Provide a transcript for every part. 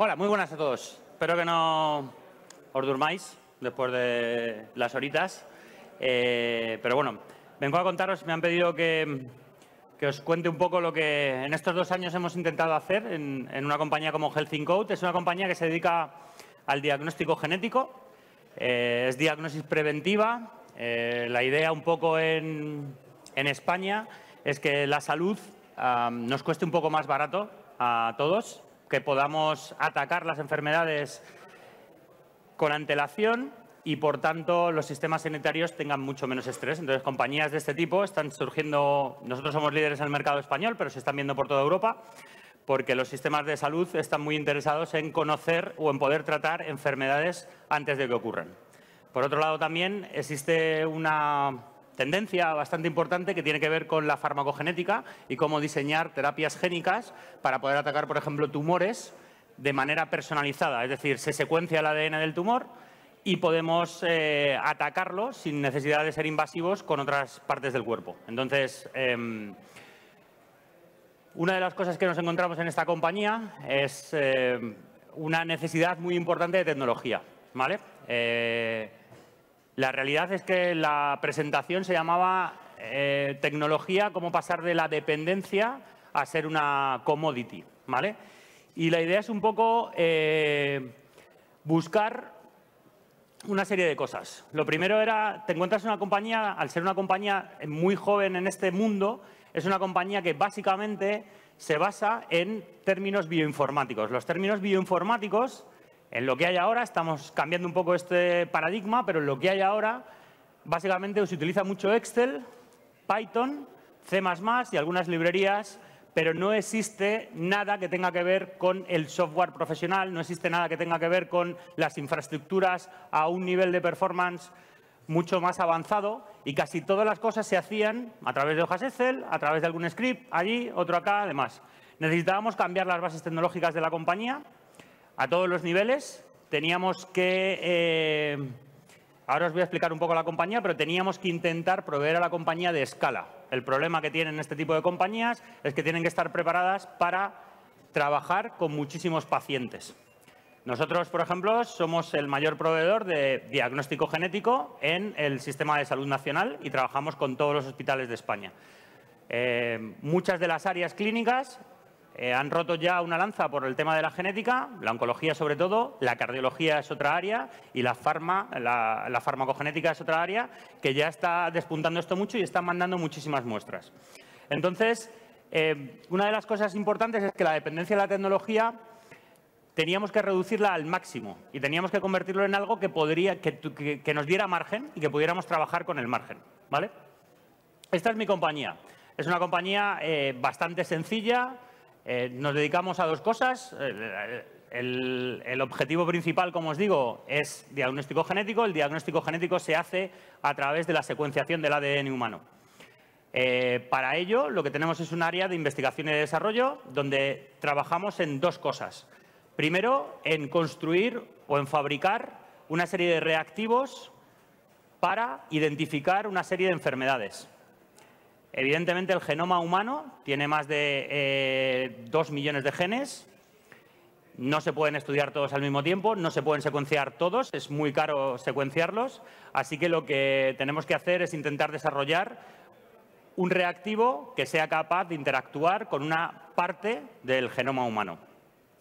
Hola, muy buenas a todos. Espero que no os durmáis después de las horitas. Eh, pero bueno, vengo a contaros, me han pedido que, os cuente un poco lo que en estos dos años hemos intentado hacer en, una compañía como Health Code. Es una compañía que se dedica al diagnóstico genético, eh, es diagnosis preventiva. Eh, la idea un poco en, España es que la salud nos cueste un poco más barato a todos que podamos atacar las enfermedades con antelación y, por tanto, los sistemas sanitarios tengan mucho menos estrés. Entonces, compañías de este tipo están surgiendo, nosotros somos líderes en el mercado español, pero se están viendo por toda Europa, porque los sistemas de salud están muy interesados en conocer o en poder tratar enfermedades antes de que ocurran. Por otro lado, también existe una tendencia bastante importante que tiene que ver con la farmacogenética y cómo diseñar terapias génicas para poder atacar, por ejemplo, tumores de manera personalizada. Es decir, se secuencia el ADN del tumor y podemos eh, atacarlo sin necesidad de ser invasivos con otras partes del cuerpo. Entonces, em, una de las cosas que nos encontramos en esta compañía es em, una necesidad muy importante de tecnología. ¿vale? Eh, la realidad es que la presentación se llamaba eh, Tecnología, cómo pasar de la dependencia a ser una commodity, ¿vale? Y la idea es un poco eh, buscar una serie de cosas. Lo primero era, te encuentras una compañía, al ser una compañía muy joven en este mundo, es una compañía que básicamente se basa en términos bioinformáticos. Los términos bioinformáticos en lo que hay ahora, estamos cambiando un poco este paradigma, pero en lo que hay ahora, básicamente se utiliza mucho Excel, Python, C++ y algunas librerías, pero no existe nada que tenga que ver con el software profesional, no existe nada que tenga que ver con las infraestructuras a un nivel de performance mucho más avanzado y casi todas las cosas se hacían a través de hojas Excel, a través de algún script allí, otro acá, además. Necesitábamos cambiar las bases tecnológicas de la compañía a todos los niveles. Teníamos que... Eh, ahora os voy a explicar un poco la compañía, pero teníamos que intentar proveer a la compañía de escala. El problema que tienen este tipo de compañías es que tienen que estar preparadas para trabajar con muchísimos pacientes. Nosotros, por ejemplo, somos el mayor proveedor de diagnóstico genético en el sistema de salud nacional y trabajamos con todos los hospitales de España. Eh, muchas de las áreas clínicas eh, han roto ya una lanza por el tema de la genética, la oncología sobre todo, la cardiología es otra área y la, la, farmacogenética es otra área que ya está despuntando esto mucho y están mandando muchísimas muestras. Entonces, eh, una de las cosas importantes es que la dependencia de la tecnología teníamos que reducirla al máximo y teníamos que convertirlo en algo que, podría, nos diera margen y que pudiéramos trabajar con el margen. ¿vale? Esta es mi compañía. Es una compañía eh, bastante sencilla, eh, nos dedicamos a dos cosas. Eh, el, objetivo principal, como os digo, es diagnóstico genético. El diagnóstico genético se hace a través de la secuenciación del ADN humano. Eh, para ello, lo que tenemos es un área de investigación y desarrollo donde trabajamos en dos cosas. Primero, en construir o en fabricar una serie de reactivos para identificar una serie de enfermedades. Evidentemente el genoma humano tiene más de eh, dos millones de genes, no se pueden estudiar todos al mismo tiempo, no se pueden secuenciar todos, es muy caro secuenciarlos, así que lo que tenemos que hacer es intentar desarrollar un reactivo que sea capaz de interactuar con una parte del genoma humano.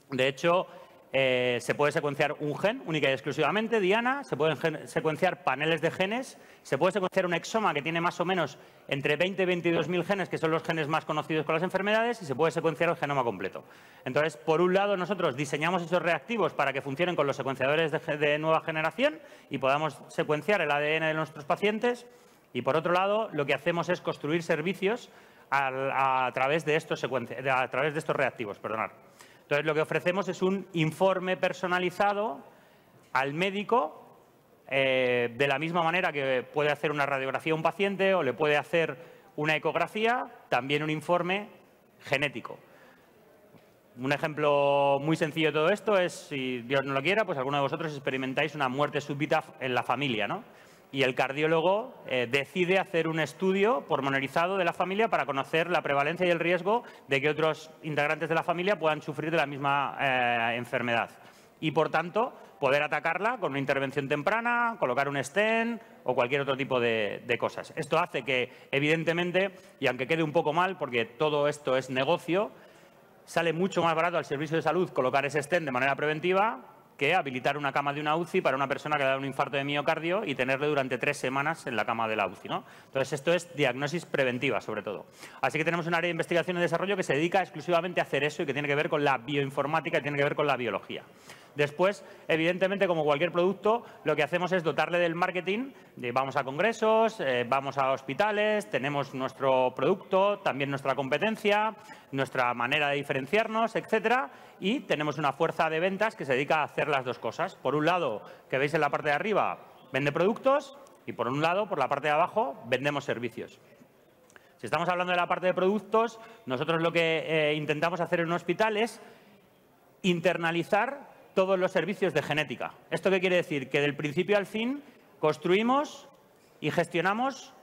De hecho, eh, se puede secuenciar un gen única y exclusivamente, Diana, se pueden secuenciar paneles de genes, se puede secuenciar un exoma que tiene más o menos entre 20 y 22 mil genes, que son los genes más conocidos con las enfermedades, y se puede secuenciar el genoma completo. Entonces, por un lado, nosotros diseñamos esos reactivos para que funcionen con los secuenciadores de, nueva generación y podamos secuenciar el ADN de nuestros pacientes. Y por otro lado, lo que hacemos es construir servicios a, través, de estos a través de estos reactivos. Perdonar. Entonces, lo que ofrecemos es un informe personalizado al médico, eh, de la misma manera que puede hacer una radiografía a un paciente o le puede hacer una ecografía, también un informe genético. Un ejemplo muy sencillo de todo esto es, si Dios no lo quiera, pues alguno de vosotros experimentáis una muerte súbita en la familia, ¿no? y el cardiólogo eh, decide hacer un estudio pormenorizado de la familia para conocer la prevalencia y el riesgo de que otros integrantes de la familia puedan sufrir de la misma eh, enfermedad. Y, por tanto, poder atacarla con una intervención temprana, colocar un stent o cualquier otro tipo de, cosas. Esto hace que, evidentemente, y aunque quede un poco mal, porque todo esto es negocio, sale mucho más barato al servicio de salud colocar ese stent de manera preventiva que habilitar una cama de una UCI para una persona que ha dado un infarto de miocardio y tenerle durante tres semanas en la cama de la UCI. Entonces, esto es diagnosis preventiva, sobre todo. Así que tenemos un área de investigación y desarrollo que se dedica exclusivamente a hacer eso y que tiene que ver con la bioinformática y tiene que ver con la biología. Después, evidentemente, como cualquier producto, lo que hacemos es dotarle del marketing. vamos a congresos, eh, vamos a hospitales, tenemos nuestro producto, también nuestra competencia, nuestra manera de diferenciarnos, etcétera. Y tenemos una fuerza de ventas que se dedica a hacer las dos cosas. Por un lado, que veis en la parte de arriba, vende productos y por un lado, por la parte de abajo, vendemos servicios. Si estamos hablando de la parte de productos, nosotros lo que eh, intentamos hacer en un hospital es internalizar todos los servicios de genética. ¿Esto qué quiere decir? Que del principio al fin construimos y gestionamos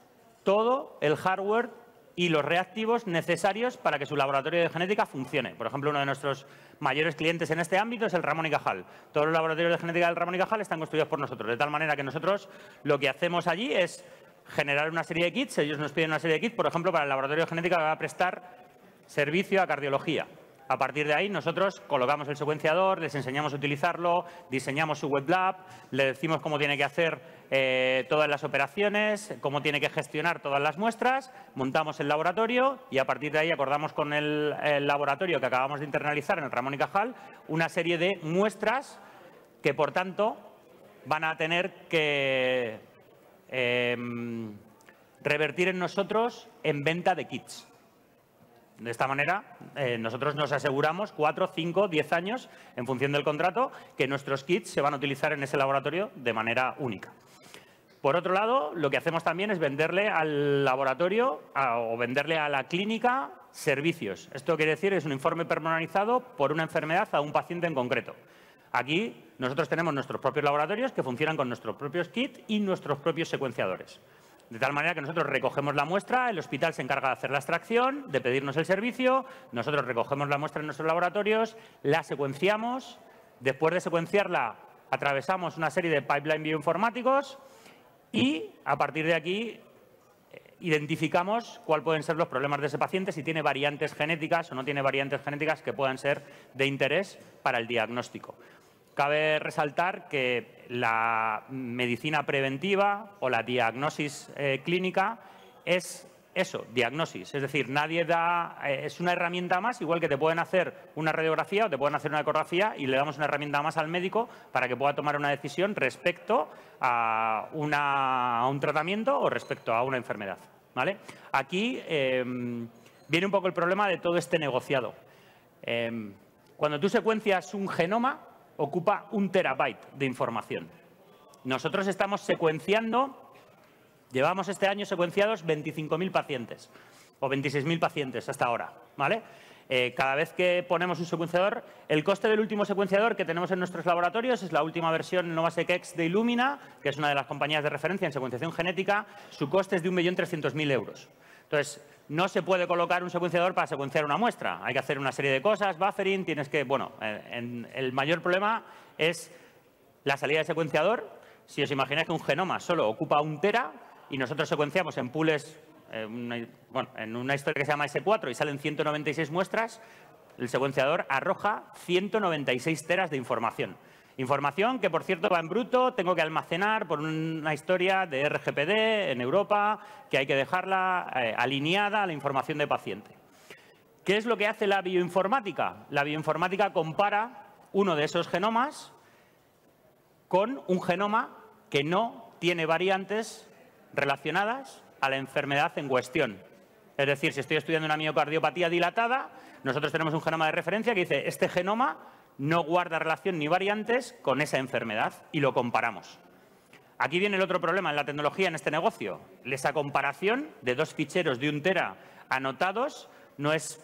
todo el hardware y los reactivos necesarios para que su laboratorio de genética funcione. Por ejemplo, uno de nuestros mayores clientes en este ámbito es el Ramón y Cajal. Todos los laboratorios de genética del Ramón y Cajal están construidos por nosotros, de tal manera que nosotros lo que hacemos allí es generar una serie de kits. Ellos nos piden una serie de kits, por ejemplo, para el laboratorio de genética que va a prestar servicio a cardiología. A partir de ahí nosotros colocamos el secuenciador, les enseñamos a utilizarlo, diseñamos su web lab, le decimos cómo tiene que hacer eh, todas las operaciones, cómo tiene que gestionar todas las muestras, montamos el laboratorio y a partir de ahí acordamos con el, laboratorio que acabamos de internalizar en el Ramón y Cajal una serie de muestras que por tanto van a tener que em, revertir en nosotros en venta de kits. De esta manera, eh, nosotros nos aseguramos cuatro, cinco, diez años, en función del contrato, que nuestros kits se van a utilizar en ese laboratorio de manera única. Por otro lado, lo que hacemos también es venderle al laboratorio o venderle a la clínica servicios. Esto quiere decir que es un informe personalizado por una enfermedad a un paciente en concreto. Aquí nosotros tenemos nuestros propios laboratorios que funcionan con nuestros propios kits y nuestros propios secuenciadores. De tal manera que nosotros recogemos la muestra, el hospital se encarga de hacer la extracción, de pedirnos el servicio, nosotros recogemos la muestra en nuestros laboratorios, la secuenciamos, después de secuenciarla atravesamos una serie de pipeline bioinformáticos y a partir de aquí eh, identificamos cuál pueden ser los problemas de ese paciente, si tiene variantes genéticas o no tiene variantes genéticas que puedan ser de interés para el diagnóstico. Cabe resaltar que la medicina preventiva o la diagnosis eh, clínica es eso, diagnosis. Es decir, nadie da. Eh, es una herramienta más, igual que te pueden hacer una radiografía o te pueden hacer una ecografía y le damos una herramienta más al médico para que pueda tomar una decisión respecto a, un tratamiento o respecto a una enfermedad. ¿vale? Aquí em, viene un poco el problema de todo este negociado. Em, cuando tú secuencias un genoma, ocupa un terabyte de información. Nosotros estamos secuenciando, llevamos este año secuenciados 25.000 pacientes o 26.000 pacientes hasta ahora, ¿vale? Eh, cada vez que ponemos un secuenciador, el coste del último secuenciador que tenemos en nuestros laboratorios es la última versión NovaSeq X de Illumina, que es una de las compañías de referencia en secuenciación genética, su coste es de 1.300.000 euros. Entonces, no se puede colocar un secuenciador para secuenciar una muestra. Hay que hacer una serie de cosas, buffering, tienes que... Bueno, el mayor problema es la salida del secuenciador. Si os imagináis que un genoma solo ocupa un tera y nosotros secuenciamos en pools, eh, bueno, en una historia que se llama S4 y salen 196 muestras, el secuenciador arroja 196 teras de información. Información que, por cierto, va en bruto, tengo que almacenar por una historia de RGPD en Europa, que hay que dejarla eh, alineada a la información de paciente. ¿Qué es lo que hace la bioinformática? La bioinformática compara uno de esos genomas con un genoma que no tiene variantes relacionadas a la enfermedad en cuestión. Es decir, si estoy estudiando una miocardiopatía dilatada, nosotros tenemos un genoma de referencia que dice, este genoma no guarda relación ni variantes con esa enfermedad y lo comparamos. Aquí viene el otro problema en la tecnología en este negocio. Esa comparación de dos ficheros de un tera anotados no es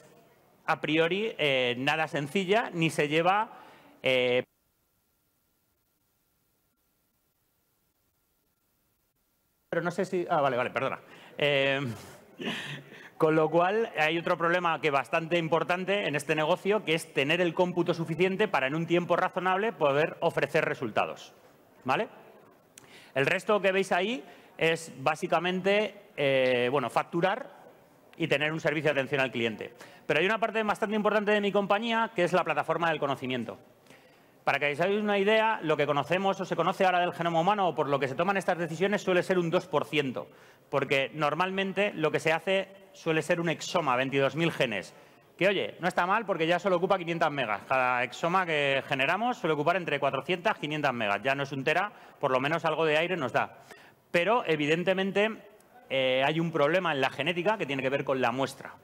a priori eh, nada sencilla ni se lleva... Eh, pero no sé si... Ah, vale, vale, perdona. Eh, con lo cual, hay otro problema que bastante importante en este negocio, que es tener el cómputo suficiente para en un tiempo razonable poder ofrecer resultados. ¿Vale? El resto que veis ahí es básicamente eh, bueno, facturar y tener un servicio de atención al cliente. Pero hay una parte bastante importante de mi compañía que es la plataforma del conocimiento. Para que hagáis una idea, lo que conocemos o se conoce ahora del genoma humano o por lo que se toman estas decisiones suele ser un 2%, porque normalmente lo que se hace suele ser un exoma, 22.000 genes. Que oye, no está mal porque ya solo ocupa 500 megas. Cada exoma que generamos suele ocupar entre 400 y 500 megas. Ya no es un tera, por lo menos algo de aire nos da. Pero evidentemente eh, hay un problema en la genética que tiene que ver con la muestra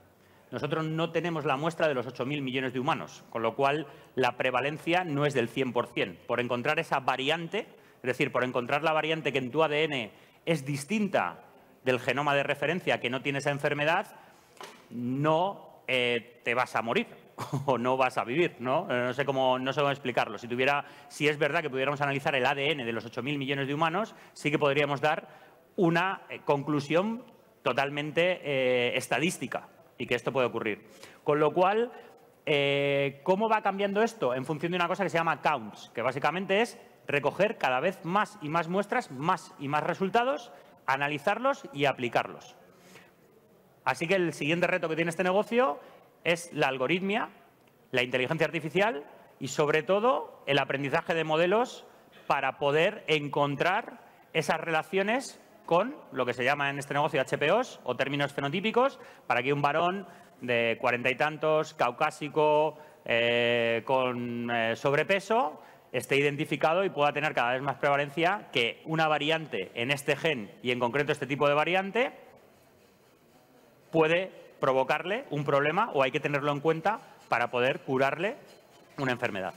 nosotros no tenemos la muestra de los 8.000 millones de humanos, con lo cual la prevalencia no es del 100%. Por encontrar esa variante, es decir, por encontrar la variante que en tu ADN es distinta del genoma de referencia que no tiene esa enfermedad, no eh, te vas a morir o no vas a vivir, eh, ¿no? sé cómo, no sé cómo explicarlo. Si, tuviera, si es verdad que pudiéramos analizar el ADN de los 8.000 millones de humanos, sí que podríamos dar una eh, conclusión totalmente estadística, y que esto puede ocurrir. Con lo cual, eh, ¿cómo va cambiando esto? En función de una cosa que se llama counts, que básicamente es recoger cada vez más y más muestras, más y más resultados, analizarlos y aplicarlos. Así que el siguiente reto que tiene este negocio es la algoritmia, la inteligencia artificial y sobre todo el aprendizaje de modelos para poder encontrar esas relaciones con lo que se llama en este negocio HPOs o términos fenotípicos para que un varón de cuarenta y tantos, caucásico, eh, con eh, sobrepeso, esté identificado y pueda tener cada vez más prevalencia que una variante en este gen y en concreto este tipo de variante puede provocarle un problema o hay que tenerlo en cuenta para poder curarle una enfermedad.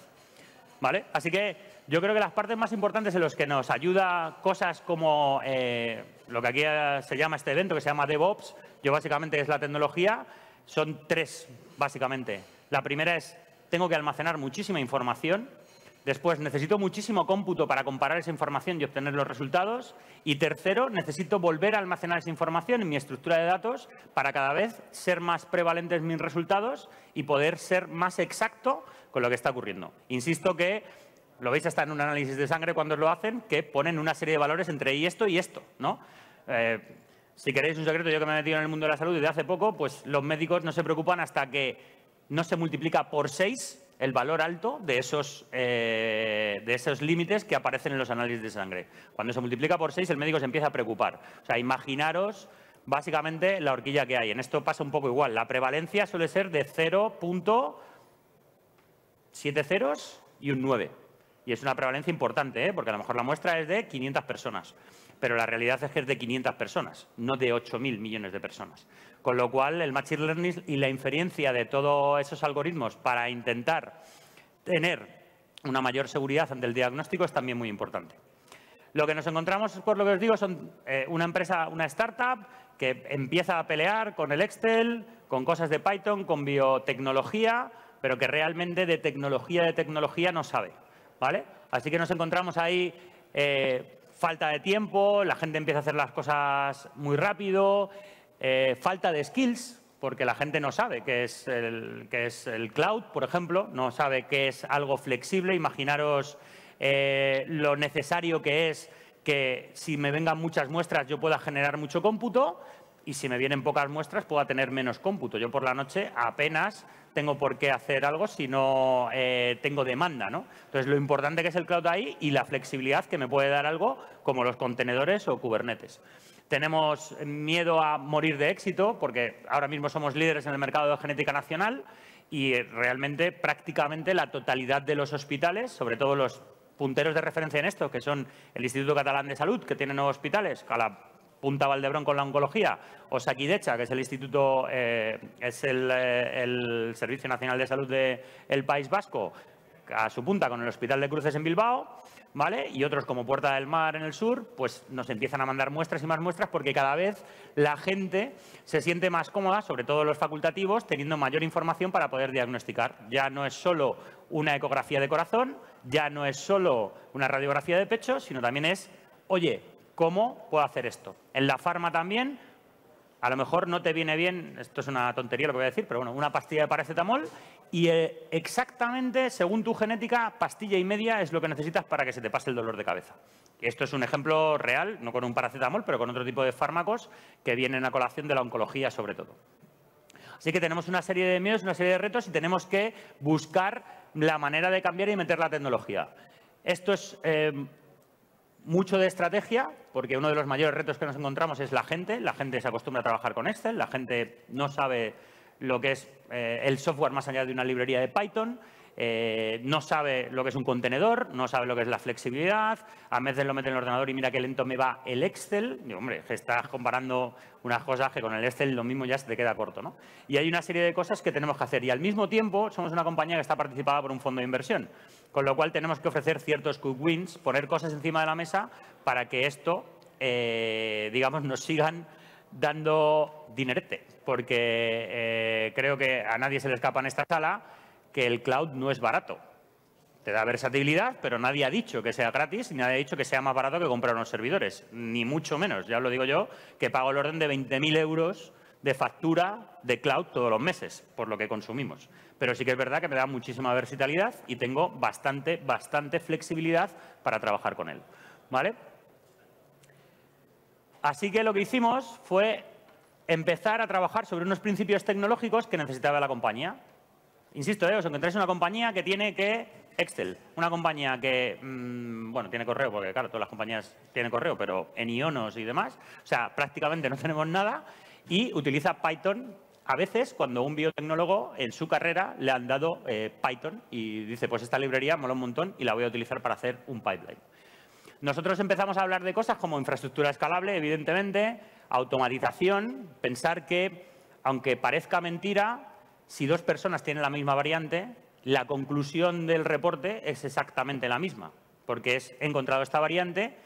¿Vale? Así que yo creo que las partes más importantes en las que nos ayuda cosas como eh, lo que aquí se llama este evento, que se llama DevOps, yo básicamente es la tecnología, son tres, básicamente. La primera es, tengo que almacenar muchísima información. Después, necesito muchísimo cómputo para comparar esa información y obtener los resultados. Y tercero, necesito volver a almacenar esa información en mi estructura de datos para cada vez ser más prevalentes mis resultados y poder ser más exacto con lo que está ocurriendo. Insisto que lo veis hasta en un análisis de sangre cuando lo hacen, que ponen una serie de valores entre esto y esto, ¿no? Eh, si queréis un secreto, yo que me he metido en el mundo de la salud desde hace poco, pues los médicos no se preocupan hasta que no se multiplica por 6 el valor alto de esos, eh, de esos límites que aparecen en los análisis de sangre. Cuando se multiplica por 6, el médico se empieza a preocupar. O sea, imaginaros básicamente la horquilla que hay. En esto pasa un poco igual. La prevalencia suele ser de 0.70 ceros y un 9. Y es una prevalencia importante, ¿eh? porque a lo mejor la muestra es de 500 personas, pero la realidad es que es de 500 personas, no de 8.000 millones de personas. Con lo cual, el Machine Learning y la inferencia de todos esos algoritmos para intentar tener una mayor seguridad ante el diagnóstico es también muy importante. Lo que nos encontramos, por lo que os digo, son eh, una empresa, una startup que empieza a pelear con el Excel, con cosas de Python, con biotecnología, pero que realmente de tecnología de tecnología no sabe. Así que nos encontramos ahí eh, falta de tiempo, la gente empieza a hacer las cosas muy rápido, eh, falta de skills, porque la gente no sabe qué es, el, es el cloud, por ejemplo, no sabe qué es algo flexible. Imaginaros eh, lo necesario que es que si me vengan muchas muestras yo pueda generar mucho cómputo, y si me vienen pocas muestras puedo tener menos cómputo. Yo por la noche apenas tengo por qué hacer algo si no eh, tengo demanda. ¿no? Entonces, lo importante que es el cloud ahí y la flexibilidad que me puede dar algo como los contenedores o Kubernetes. Tenemos miedo a morir de éxito porque ahora mismo somos líderes en el mercado de genética nacional y eh, realmente prácticamente la totalidad de los hospitales, sobre todo los punteros de referencia en esto, que son el Instituto Catalán de Salud, que tiene nuevos hospitales, a Punta Valdebrón con la oncología, o decha que es el instituto, eh, es eh, el, Servicio Nacional de Salud del el País Vasco, a su punta con el Hospital de Cruces en Bilbao, ¿vale? Y otros como Puerta del Mar en el sur, pues nos empiezan a mandar muestras y más muestras porque cada vez la gente se siente más cómoda, sobre todo los facultativos, teniendo mayor información para poder diagnosticar. Ya no es solo una ecografía de corazón, ya no es solo una radiografía de pecho, sino también es, oye, ¿Cómo puedo hacer esto? En la farma también, a lo mejor no te viene bien, esto es una tontería lo que voy a decir, pero bueno, una pastilla de paracetamol y eh, exactamente, según tu genética, pastilla y media es lo que necesitas para que se te pase el dolor de cabeza. Esto es un ejemplo real, no con un paracetamol, pero con otro tipo de fármacos que vienen a colación de la oncología sobre todo. Así que tenemos una serie de miedos, una serie de retos y tenemos que buscar la manera de cambiar y meter la tecnología. Esto es eh, mucho de estrategia, porque uno de los mayores retos que nos encontramos es la gente. La gente se acostumbra a trabajar con Excel, la gente no sabe lo que es eh, el software más allá de una librería de Python eh, no sabe lo que es un contenedor, no sabe lo que es la flexibilidad, a veces lo mete en el ordenador y mira qué lento me va el Excel. Y, hombre, estás comparando unas cosas que con el Excel lo mismo ya se te queda corto. ¿no? Y hay una serie de cosas que tenemos que hacer. Y al mismo tiempo somos una compañía que está participada por un fondo de inversión, con lo cual tenemos que ofrecer ciertos quick wins, poner cosas encima de la mesa para que esto, eh, digamos, nos sigan dando dinerete, porque eh, creo que a nadie se le escapa en esta sala que el cloud no es barato. Te da versatilidad, pero nadie ha dicho que sea gratis, ni nadie ha dicho que sea más barato que comprar unos servidores, ni mucho menos. Ya lo digo yo, que pago el orden de 20.000 euros de factura de cloud todos los meses, por lo que consumimos. Pero sí que es verdad que me da muchísima versatilidad y tengo bastante, bastante flexibilidad para trabajar con él. ¿Vale? Así que lo que hicimos fue empezar a trabajar sobre unos principios tecnológicos que necesitaba la compañía. Insisto, eh, os encontráis una compañía que tiene que Excel, una compañía que, mm, bueno, tiene correo, porque claro, todas las compañías tienen correo, pero en Ionos y demás, o sea, prácticamente no tenemos nada, y utiliza Python a veces cuando un biotecnólogo en su carrera le han dado eh, Python y dice, pues esta librería mola un montón y la voy a utilizar para hacer un pipeline. Nosotros empezamos a hablar de cosas como infraestructura escalable, evidentemente, automatización, pensar que, aunque parezca mentira, si dos personas tienen la misma variante, la conclusión del reporte es exactamente la misma, porque es he encontrado esta variante,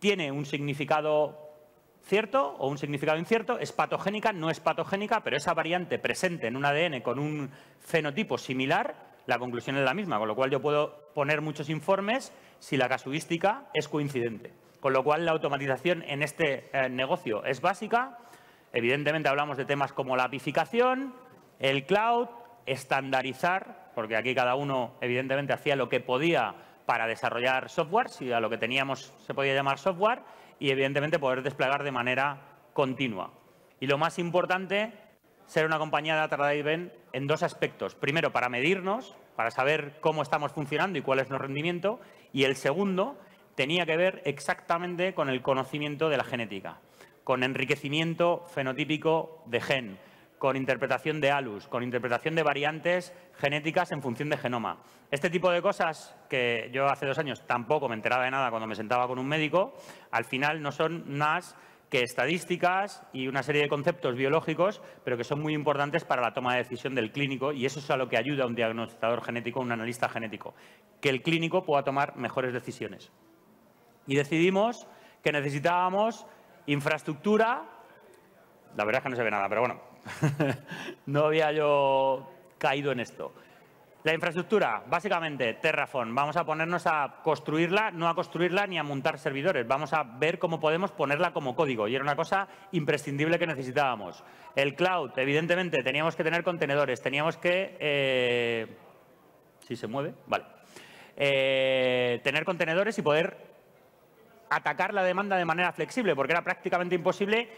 tiene un significado cierto o un significado incierto, es patogénica, no es patogénica, pero esa variante presente en un ADN con un fenotipo similar, la conclusión es la misma, con lo cual yo puedo poner muchos informes si la casuística es coincidente. Con lo cual la automatización en este eh, negocio es básica. Evidentemente hablamos de temas como la apificación, el cloud, estandarizar, porque aquí cada uno evidentemente hacía lo que podía para desarrollar software, si a lo que teníamos se podía llamar software, y evidentemente poder desplegar de manera continua. Y lo más importante, ser una compañía de data driven en dos aspectos. Primero, para medirnos, para saber cómo estamos funcionando y cuál es nuestro rendimiento. Y el segundo, tenía que ver exactamente con el conocimiento de la genética, con enriquecimiento fenotípico de gen, con interpretación de ALUS, con interpretación de variantes genéticas en función de genoma. Este tipo de cosas que yo hace dos años tampoco me enteraba de nada cuando me sentaba con un médico, al final no son más que estadísticas y una serie de conceptos biológicos, pero que son muy importantes para la toma de decisión del clínico y eso es a lo que ayuda un diagnosticador genético, un analista genético, que el clínico pueda tomar mejores decisiones. Y decidimos que necesitábamos infraestructura, la verdad es que no se ve nada, pero bueno, no había yo caído en esto. La infraestructura, básicamente, Terraform. Vamos a ponernos a construirla, no a construirla ni a montar servidores. Vamos a ver cómo podemos ponerla como código. Y era una cosa imprescindible que necesitábamos. El cloud, evidentemente, teníamos que tener contenedores. Teníamos que... Eh, si se mueve, vale. Eh, tener contenedores y poder atacar la demanda de manera flexible, porque era prácticamente imposible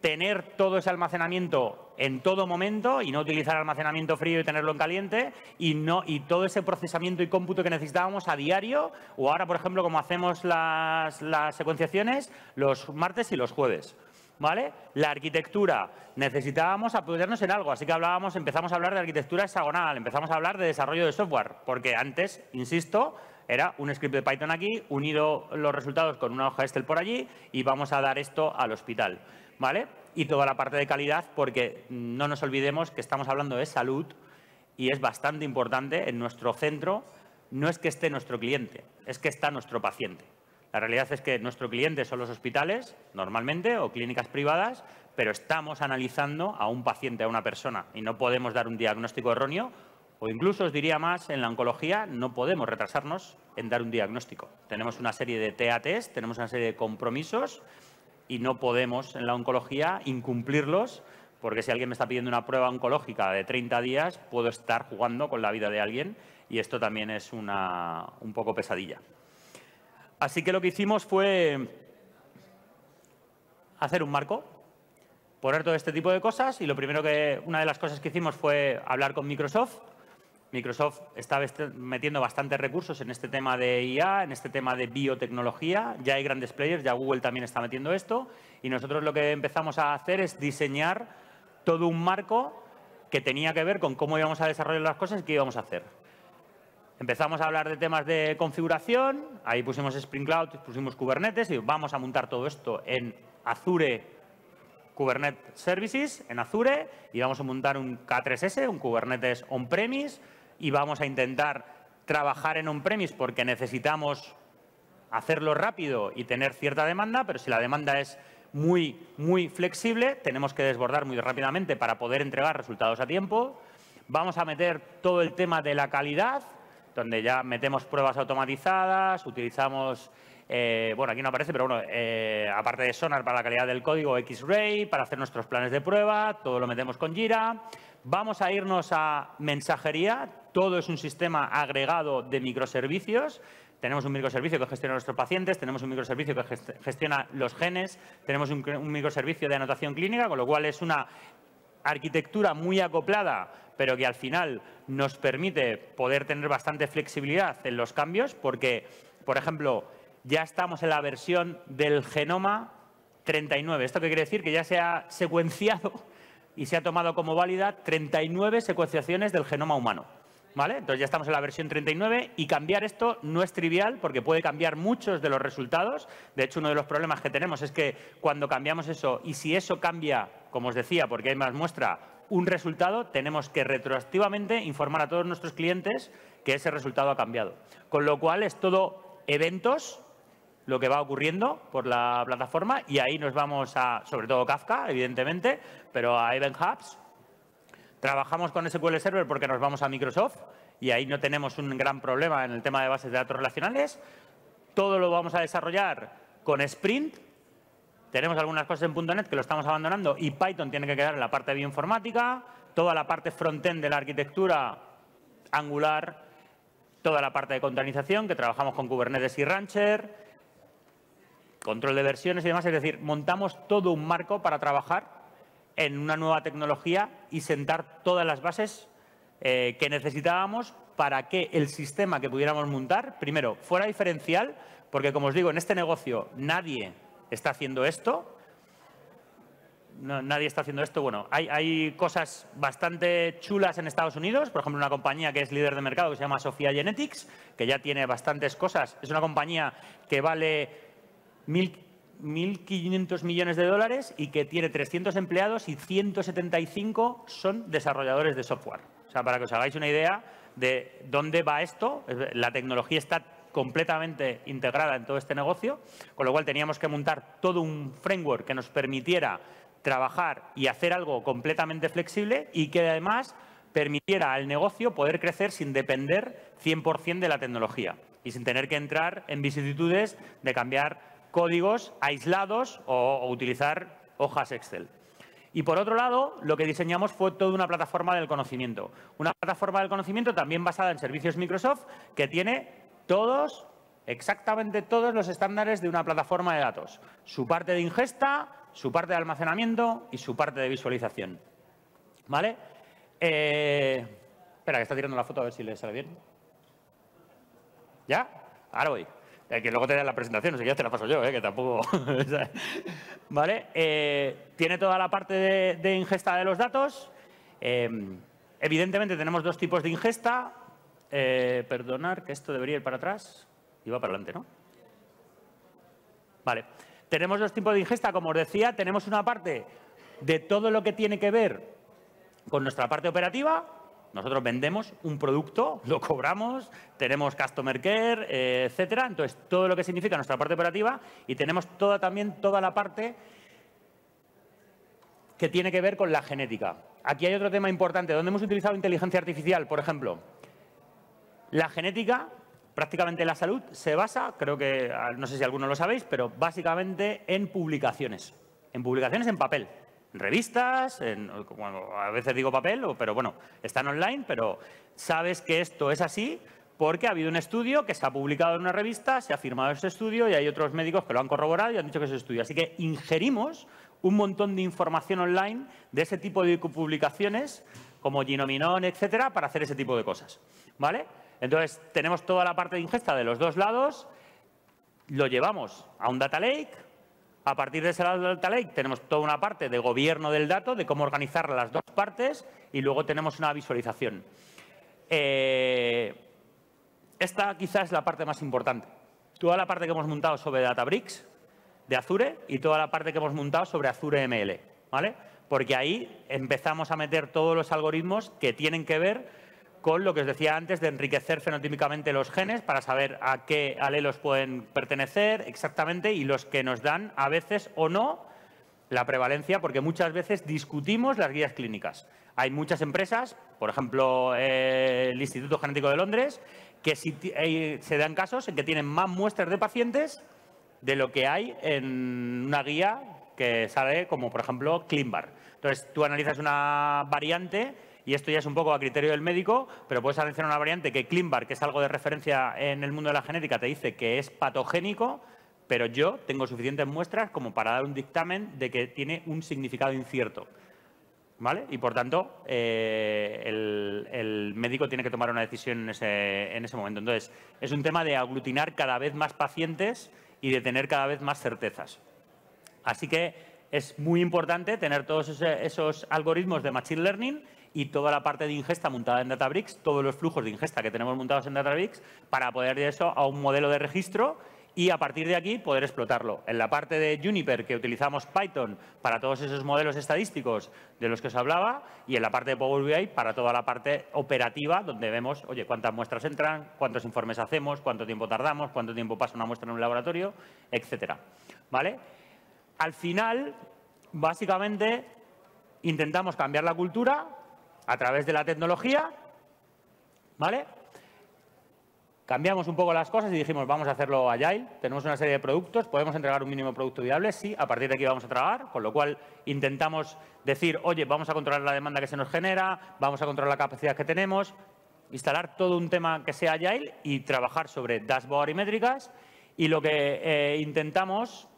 tener todo ese almacenamiento en todo momento y no utilizar almacenamiento frío y tenerlo en caliente y, no, y todo ese procesamiento y cómputo que necesitábamos a diario o ahora, por ejemplo, como hacemos las, secuenciaciones los martes y los jueves. ¿Vale? La arquitectura. Necesitábamos apoyarnos en algo, así que hablábamos, empezamos a hablar de arquitectura hexagonal, empezamos a hablar de desarrollo de software, porque antes, insisto, era un script de Python aquí, unido los resultados con una hoja Excel por allí y vamos a dar esto al hospital. Y toda la parte de calidad, porque no nos olvidemos que estamos hablando de salud y es bastante importante en nuestro centro, no es que esté nuestro cliente, es que está nuestro paciente. La realidad es que nuestro cliente son los hospitales, normalmente, o clínicas privadas, pero estamos analizando a un paciente, a una persona, y no podemos dar un diagnóstico erróneo, o incluso os diría más, en la oncología no podemos retrasarnos en dar un diagnóstico. Tenemos una serie de TATs, tenemos una serie de compromisos y no podemos en la oncología incumplirlos porque si alguien me está pidiendo una prueba oncológica de 30 días, puedo estar jugando con la vida de alguien y esto también es una, un poco pesadilla. Así que lo que hicimos fue hacer un marco, poner todo este tipo de cosas y lo primero que, una de las cosas que hicimos fue hablar con Microsoft Microsoft está metiendo bastantes recursos en este tema de IA, en este tema de biotecnología. Ya hay grandes players, ya Google también está metiendo esto. Y nosotros lo que empezamos a hacer es diseñar todo un marco que tenía que ver con cómo íbamos a desarrollar las cosas y qué íbamos a hacer. Empezamos a hablar de temas de configuración, ahí pusimos Spring Cloud, pusimos Kubernetes y vamos a montar todo esto en Azure Kubernetes Services, en Azure, y vamos a montar un K3S, un Kubernetes on-premise, y vamos a intentar trabajar en un premise porque necesitamos hacerlo rápido y tener cierta demanda, pero si la demanda es muy, muy flexible, tenemos que desbordar muy rápidamente para poder entregar resultados a tiempo. Vamos a meter todo el tema de la calidad, donde ya metemos pruebas automatizadas, utilizamos, eh, bueno, aquí no aparece, pero bueno, eh, aparte de Sonar para la calidad del código, X-Ray, para hacer nuestros planes de prueba, todo lo metemos con Jira. Vamos a irnos a mensajería, todo es un sistema agregado de microservicios. Tenemos un microservicio que gestiona nuestros pacientes, tenemos un microservicio que gestiona los genes, tenemos un, microservicio de anotación clínica, con lo cual es una arquitectura muy acoplada, pero que al final nos permite poder tener bastante flexibilidad en los cambios, porque, por ejemplo, ya estamos en la versión del genoma 39. ¿Esto qué quiere decir? Que ya se ha secuenciado y se ha tomado como válida 39 secuenciaciones del genoma humano. Entonces ya estamos en la versión 39 y cambiar esto no es trivial porque puede cambiar muchos de los resultados. De hecho, uno de los problemas que tenemos es que cuando cambiamos eso y si eso cambia, como os decía, porque hay más muestra, un resultado, tenemos que retroactivamente informar a todos nuestros clientes que ese resultado ha cambiado. Con lo cual es todo eventos lo que va ocurriendo por la plataforma y ahí nos vamos a, sobre todo Kafka, evidentemente, pero a Event Hubs Trabajamos con SQL Server porque nos vamos a Microsoft y ahí no tenemos un gran problema en el tema de bases de datos relacionales. Todo lo vamos a desarrollar con Sprint. Tenemos algunas cosas en .NET que lo estamos abandonando y Python tiene que quedar en la parte bioinformática. Toda la parte frontend de la arquitectura Angular, toda la parte de contabilización que trabajamos con Kubernetes y Rancher, control de versiones y demás. Es decir, montamos todo un marco para trabajar en una nueva tecnología y sentar todas las bases eh, que necesitábamos para que el sistema que pudiéramos montar, primero, fuera diferencial, porque como os digo, en este negocio nadie está haciendo esto. nadie está haciendo esto. Bueno, hay, hay, cosas bastante chulas en Estados Unidos. Por ejemplo, una compañía que es líder de mercado que se llama Sophia Genetics, que ya tiene bastantes cosas. Es una compañía que vale mil, 1.500 millones de dólares y que tiene 300 empleados y 175 son desarrolladores de software. O sea, para que os hagáis una idea de dónde va esto, la tecnología está completamente integrada en todo este negocio, con lo cual teníamos que montar todo un framework que nos permitiera trabajar y hacer algo completamente flexible y que además permitiera al negocio poder crecer sin depender 100% de la tecnología y sin tener que entrar en vicisitudes de cambiar códigos aislados o, utilizar hojas Excel. Y por otro lado, lo que diseñamos fue toda una plataforma del conocimiento. Una plataforma del conocimiento también basada en servicios Microsoft que tiene todos, exactamente todos los estándares de una plataforma de datos. Su parte de ingesta, su parte de almacenamiento y su parte de visualización. ¿Vale? Eh, espera, que está tirando la foto a ver si le sale bien. ¿Ya? Ahora voy. Eh, que luego te da la presentación, o sea ya te la paso yo, eh, que tampoco... ¿Vale? Eh, tiene toda la parte de, de ingesta de los datos. Em, evidentemente tenemos dos tipos de ingesta. Eh, perdonar, que esto debería ir para atrás. Iba para adelante, ¿no? Vale. Tenemos dos tipos de ingesta, como os decía. Tenemos una parte de todo lo que tiene que ver con nuestra parte operativa, nosotros vendemos un producto, lo cobramos, tenemos customer care, eh, etcétera. Entonces, todo lo que significa nuestra parte operativa y tenemos toda, también toda la parte que tiene que ver con la genética. Aquí hay otro tema importante, donde hemos utilizado inteligencia artificial, por ejemplo. La genética, prácticamente la salud, se basa, creo que, ah, no sé si alguno lo sabéis, pero básicamente en publicaciones. En publicaciones en papel revistas, en, a veces digo papel, pero bueno, están online, pero sabes que esto es así porque ha habido un estudio que se ha publicado en una revista, se ha firmado ese estudio y hay otros médicos que lo han corroborado y han dicho que es estudio. Así que ingerimos un montón de información online de ese tipo de publicaciones como Ginominon, etcétera, para hacer ese tipo de cosas. ¿Vale? Entonces, tenemos toda la parte de ingesta de los dos lados, lo llevamos a un data lake, a partir de esa Alta lake tenemos toda una parte de gobierno del dato, de cómo organizar las dos partes y luego tenemos una visualización. Eh, esta quizás es la parte más importante. Toda la parte que hemos montado sobre Databricks de Azure y toda la parte que hemos montado sobre Azure ML, ¿vale? Porque ahí empezamos a meter todos los algoritmos que tienen que ver con lo que os decía antes de enriquecer fenotípicamente los genes para saber a qué alelos pueden pertenecer exactamente y los que nos dan a veces o no la prevalencia, porque muchas veces discutimos las guías clínicas. Hay muchas empresas, por ejemplo eh, el Instituto Genético de Londres, que si eh, se dan casos en que tienen más muestras de pacientes de lo que hay en una guía que sale como, por ejemplo, ClinVar. Entonces, tú analizas una variante y esto ya es un poco a criterio del médico, pero puedes analizar una variante que ClinVar, que es algo de referencia en el mundo de la genética, te dice que es patogénico, pero yo tengo suficientes muestras como para dar un dictamen de que tiene un significado incierto. ¿Vale? Y por tanto, eh, el, médico tiene que tomar una decisión en ese, momento. Entonces, es un tema de aglutinar cada vez más pacientes y de tener cada vez más certezas. Así que es muy importante tener todos esos algoritmos de Machine Learning y toda la parte de ingesta montada en Databricks, todos los flujos de ingesta que tenemos montados en Databricks, para poder ir eso a un modelo de registro y a partir de aquí poder explotarlo. En la parte de Juniper, que utilizamos Python para todos esos modelos estadísticos de los que os hablaba, y en la parte de Power BI para toda la parte operativa, donde vemos, oye, cuántas muestras entran, cuántos informes hacemos, cuánto tiempo tardamos, cuánto tiempo pasa una muestra en un laboratorio, etcétera. ¿Vale? Al final, básicamente, intentamos cambiar la cultura a través de la tecnología, ¿vale? Cambiamos un poco las cosas y dijimos, vamos a hacerlo agile, tenemos una serie de productos, podemos entregar un mínimo producto viable, sí, a partir de aquí vamos a trabajar, con lo cual intentamos decir, oye, vamos a controlar la demanda que se nos genera, vamos a controlar la capacidad que tenemos, instalar todo un tema que sea agile y trabajar sobre dashboard y métricas. Y lo que eh, intentamos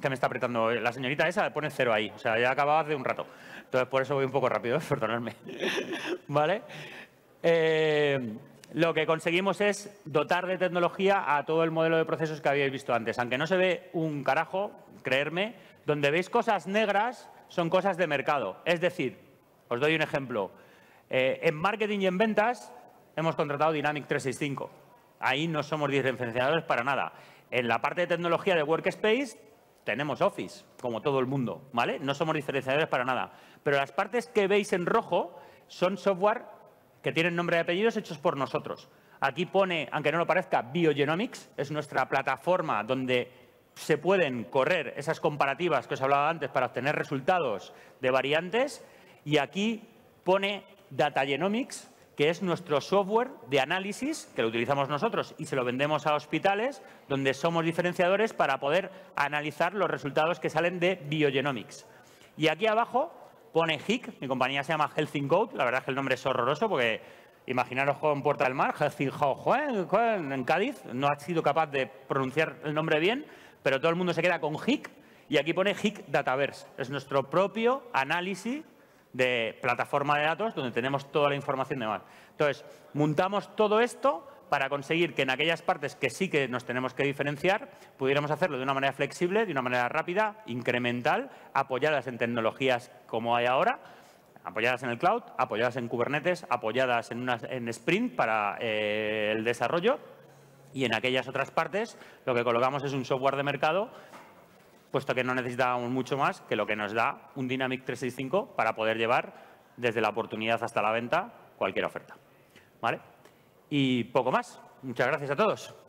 que me está apretando. La señorita esa pone cero ahí. O sea, ya acababa hace un rato. Entonces, por eso voy un poco rápido, perdonadme. ¿Vale? Eh, lo que conseguimos es dotar de tecnología a todo el modelo de procesos que habíais visto antes. Aunque no se ve un carajo, creerme, donde veis cosas negras son cosas de mercado. Es decir, os doy un ejemplo. Eh, en marketing y en ventas hemos contratado Dynamic 365. Ahí no somos diferenciadores para nada. En la parte de tecnología de Workspace tenemos Office, como todo el mundo, ¿vale? No somos diferenciadores para nada. Pero las partes que veis en rojo son software que tienen nombre y apellidos hechos por nosotros. Aquí pone, aunque no lo parezca, Biogenomics, es nuestra plataforma donde se pueden correr esas comparativas que os hablaba antes para obtener resultados de variantes. Y aquí pone Datagenomics, que es nuestro software de análisis, que lo utilizamos nosotros y se lo vendemos a hospitales, donde somos diferenciadores para poder analizar los resultados que salen de Biogenomics. Y aquí abajo pone HIC, mi compañía se llama Health Code, la verdad es que el nombre es horroroso porque imaginaros en Puerta del Mar, Healthing en Cádiz, no ha sido capaz de pronunciar el nombre bien, pero todo el mundo se queda con HIC y aquí pone HIC Dataverse, es nuestro propio análisis de plataforma de datos donde tenemos toda la información de más. Entonces, montamos todo esto para conseguir que en aquellas partes que sí que nos tenemos que diferenciar, pudiéramos hacerlo de una manera flexible, de una manera rápida, incremental, apoyadas en tecnologías como hay ahora, apoyadas en el cloud, apoyadas en Kubernetes, apoyadas en, una, en Sprint para eh, el desarrollo y en aquellas otras partes lo que colocamos es un software de mercado puesto que no necesitábamos mucho más que lo que nos da un Dynamic 365 para poder llevar desde la oportunidad hasta la venta cualquier oferta. ¿Vale? Y poco más. Muchas gracias a todos.